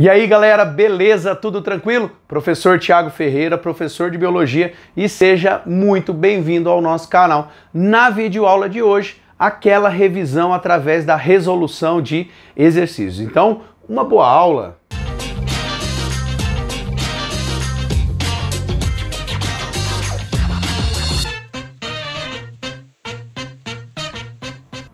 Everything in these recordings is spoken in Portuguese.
E aí, galera, beleza? Tudo tranquilo? Professor Tiago Ferreira, professor de biologia, e seja muito bem-vindo ao nosso canal. Na videoaula de hoje, aquela revisão através da resolução de exercícios. Então, uma boa aula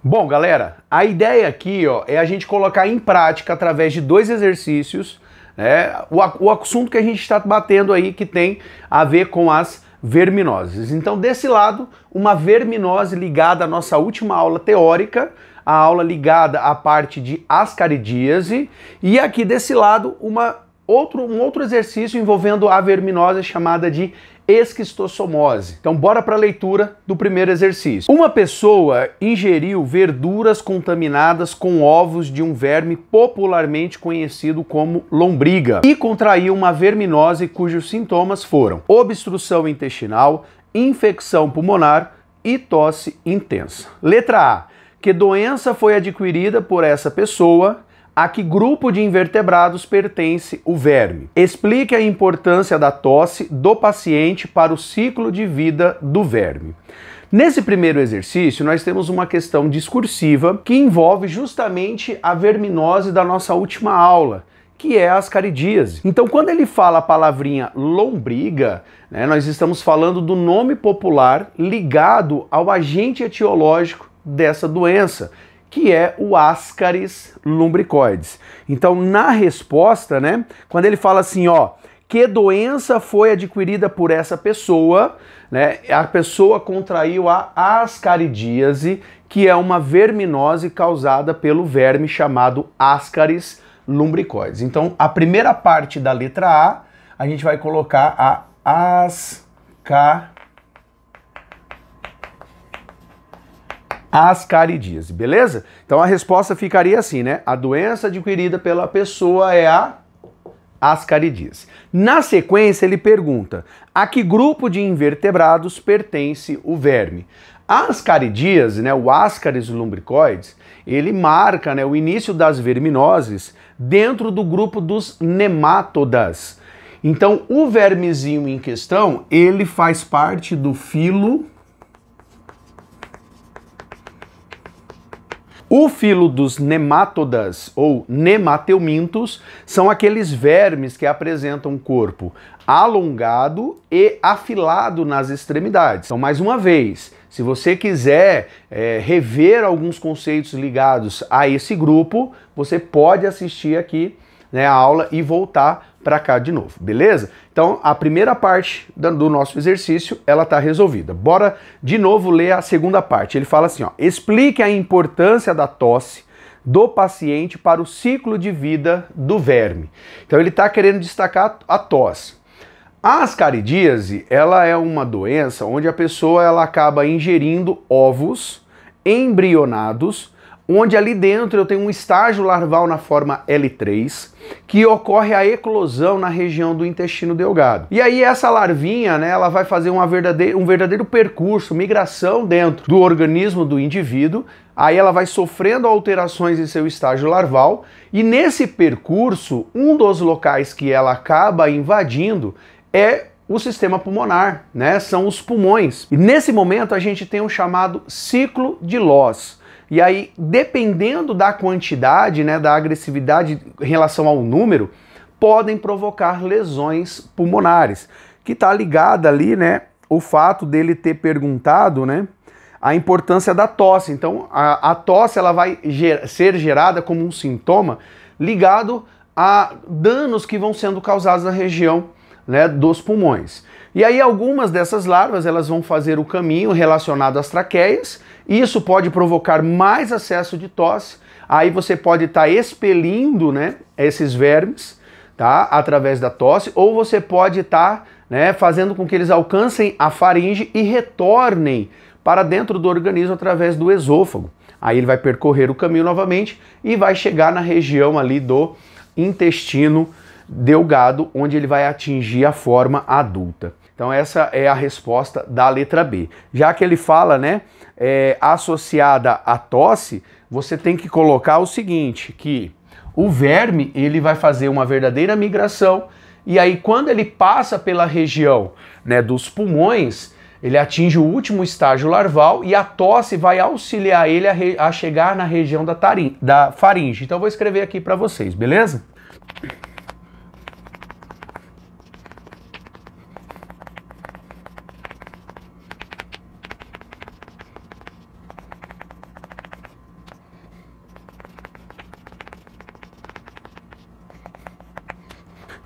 Bom, galera, a ideia aqui ó, é a gente colocar em prática através de dois exercícios né, o, o assunto que a gente está batendo aí que tem a ver com as verminoses. Então, desse lado, uma verminose ligada à nossa última aula teórica, a aula ligada à parte de ascaridíase, e aqui desse lado, uma outro, um outro exercício envolvendo a verminose chamada de esquistossomose. Então bora para a leitura do primeiro exercício. Uma pessoa ingeriu verduras contaminadas com ovos de um verme popularmente conhecido como lombriga e contraiu uma verminose cujos sintomas foram obstrução intestinal, infecção pulmonar e tosse intensa. Letra A. Que doença foi adquirida por essa pessoa a que grupo de invertebrados pertence o verme. Explique a importância da tosse do paciente para o ciclo de vida do verme. Nesse primeiro exercício, nós temos uma questão discursiva que envolve justamente a verminose da nossa última aula, que é a ascaridíase. Então, quando ele fala a palavrinha lombriga, né, nós estamos falando do nome popular ligado ao agente etiológico dessa doença, que é o Ascaris lumbricoides. Então, na resposta, né, quando ele fala assim, ó, que doença foi adquirida por essa pessoa, né? A pessoa contraiu a ascaridíase, que é uma verminose causada pelo verme chamado Ascaris lumbricoides. Então, a primeira parte da letra A, a gente vai colocar a ascaridíase ascaridíase, beleza? Então a resposta ficaria assim, né? A doença adquirida pela pessoa é a ascaridíase. Na sequência, ele pergunta: a que grupo de invertebrados pertence o verme? A ascaridíase, né, o Ascaris lumbricoides, ele marca né, o início das verminoses dentro do grupo dos nemátodas. Então, o vermezinho em questão, ele faz parte do filo O filo dos nemátodas ou nemateumintos são aqueles vermes que apresentam corpo alongado e afilado nas extremidades. Então, mais uma vez, se você quiser é, rever alguns conceitos ligados a esse grupo, você pode assistir aqui né, a aula e voltar para cá de novo, beleza? Então, a primeira parte do nosso exercício, ela tá resolvida. Bora de novo ler a segunda parte. Ele fala assim, ó: "Explique a importância da tosse do paciente para o ciclo de vida do verme". Então, ele está querendo destacar a tosse. A ascaridíase, ela é uma doença onde a pessoa ela acaba ingerindo ovos embrionados onde ali dentro eu tenho um estágio larval na forma L3, que ocorre a eclosão na região do intestino delgado. E aí essa larvinha, né, ela vai fazer uma um verdadeiro percurso, migração dentro do organismo do indivíduo, aí ela vai sofrendo alterações em seu estágio larval, e nesse percurso, um dos locais que ela acaba invadindo é o sistema pulmonar, né? São os pulmões. E nesse momento a gente tem um chamado ciclo de Loss e aí, dependendo da quantidade, né, da agressividade em relação ao número, podem provocar lesões pulmonares, que está ligada ali, né, o fato dele ter perguntado, né, a importância da tosse. Então, a, a tosse ela vai ger ser gerada como um sintoma ligado a danos que vão sendo causados na região né, dos pulmões. E aí algumas dessas larvas elas vão fazer o caminho relacionado às traqueias, isso pode provocar mais acesso de tosse, aí você pode estar tá expelindo né, esses vermes tá, através da tosse, ou você pode estar tá, né, fazendo com que eles alcancem a faringe e retornem para dentro do organismo através do esôfago. Aí ele vai percorrer o caminho novamente e vai chegar na região ali do intestino delgado onde ele vai atingir a forma adulta. Então essa é a resposta da letra B. Já que ele fala, né, é, associada à tosse, você tem que colocar o seguinte, que o verme ele vai fazer uma verdadeira migração e aí quando ele passa pela região, né, dos pulmões, ele atinge o último estágio larval e a tosse vai auxiliar ele a, re... a chegar na região da, tarin... da faringe. Então eu vou escrever aqui para vocês, beleza?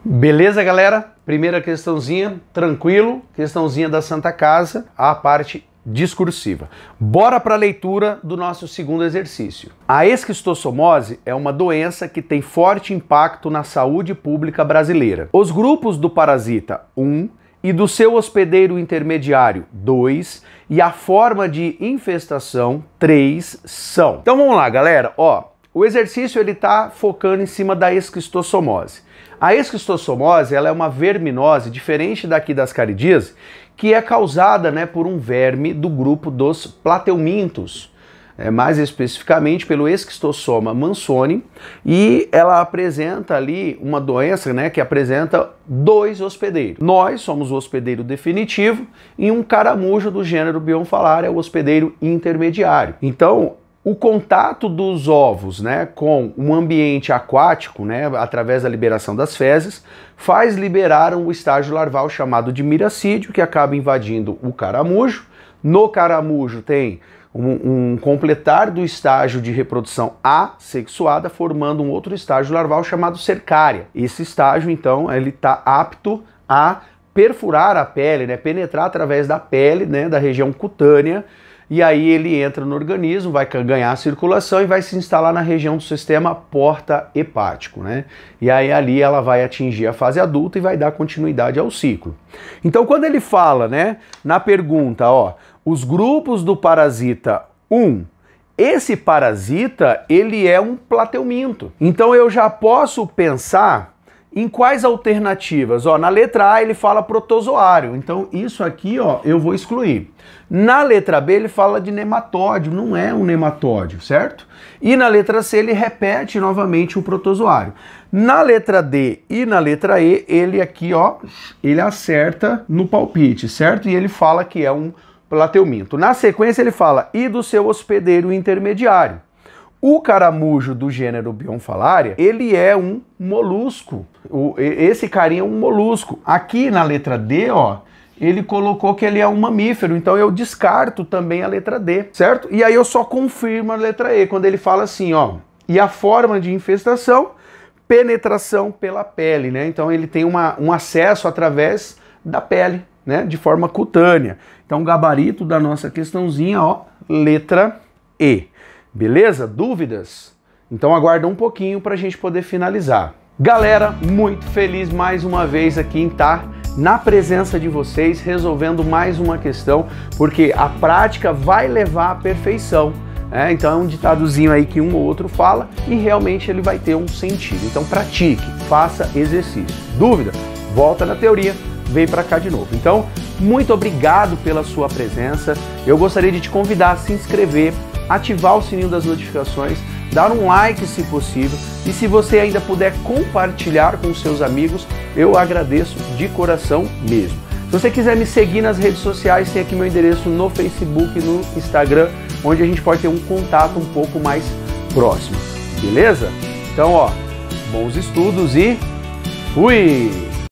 Beleza, galera? Primeira questãozinha, tranquilo, questãozinha da Santa Casa, a parte discursiva. Bora para a leitura do nosso segundo exercício. A esquistossomose é uma doença que tem forte impacto na saúde pública brasileira. Os grupos do parasita 1 e do seu hospedeiro intermediário 2 e a forma de infestação 3 são. Então vamos lá, galera, ó, o exercício ele tá focando em cima da esquistossomose. A esquistossomose ela é uma verminose, diferente daqui das caridias, que é causada né, por um verme do grupo dos plateumintos, é, mais especificamente pelo esquistossoma mansoni, e ela apresenta ali uma doença né, que apresenta dois hospedeiros. Nós somos o hospedeiro definitivo e um caramujo do gênero bionfalar é o hospedeiro intermediário. Então, o contato dos ovos né, com um ambiente aquático, né, através da liberação das fezes, faz liberar um estágio larval chamado de miracídio, que acaba invadindo o caramujo. No caramujo tem um, um, completar do estágio de reprodução assexuada, formando um outro estágio larval chamado cercária. Esse estágio, então, ele está apto a perfurar a pele, né, penetrar através da pele, né, da região cutânea, e aí ele entra no organismo, vai ganhar circulação e vai se instalar na região do sistema porta-hepático, né? E aí ali ela vai atingir a fase adulta e vai dar continuidade ao ciclo. Então quando ele fala, né, na pergunta, ó, os grupos do parasita 1 esse parasita, ele é um plateuminto. Então eu já posso pensar em quais alternativas? Ó, na letra A ele fala protozoário, então isso aqui ó, eu vou excluir. Na letra B ele fala de nematódio, não é um nematódio, certo? E na letra C ele repete novamente o protozoário. Na letra D e na letra E ele aqui ó, ele acerta no palpite, certo? E ele fala que é um plateuminto. Na sequência ele fala e do seu hospedeiro intermediário. O caramujo do gênero Bionfalaria, ele é um molusco. O, esse carinha é um molusco. Aqui na letra D, ó, ele colocou que ele é um mamífero, então eu descarto também a letra D, certo? E aí eu só confirmo a letra E, quando ele fala assim, ó, e a forma de infestação, penetração pela pele, né? Então ele tem uma, um acesso através da pele, né? De forma cutânea. Então gabarito da nossa questãozinha, ó, letra E. Beleza? Dúvidas? Então aguarda um pouquinho para a gente poder finalizar. Galera, muito feliz mais uma vez aqui em estar na presença de vocês, resolvendo mais uma questão, porque a prática vai levar à perfeição. É, então é um ditadozinho aí que um ou outro fala e realmente ele vai ter um sentido. Então pratique, faça exercício. Dúvida? Volta na teoria, vem para cá de novo. Então, muito obrigado pela sua presença. Eu gostaria de te convidar a se inscrever ativar o sininho das notificações, dar um like se possível e se você ainda puder compartilhar com seus amigos, eu agradeço de coração mesmo. Se você quiser me seguir nas redes sociais, tem aqui meu endereço no Facebook e no Instagram, onde a gente pode ter um contato um pouco mais próximo. Beleza? Então, ó, bons estudos e fui!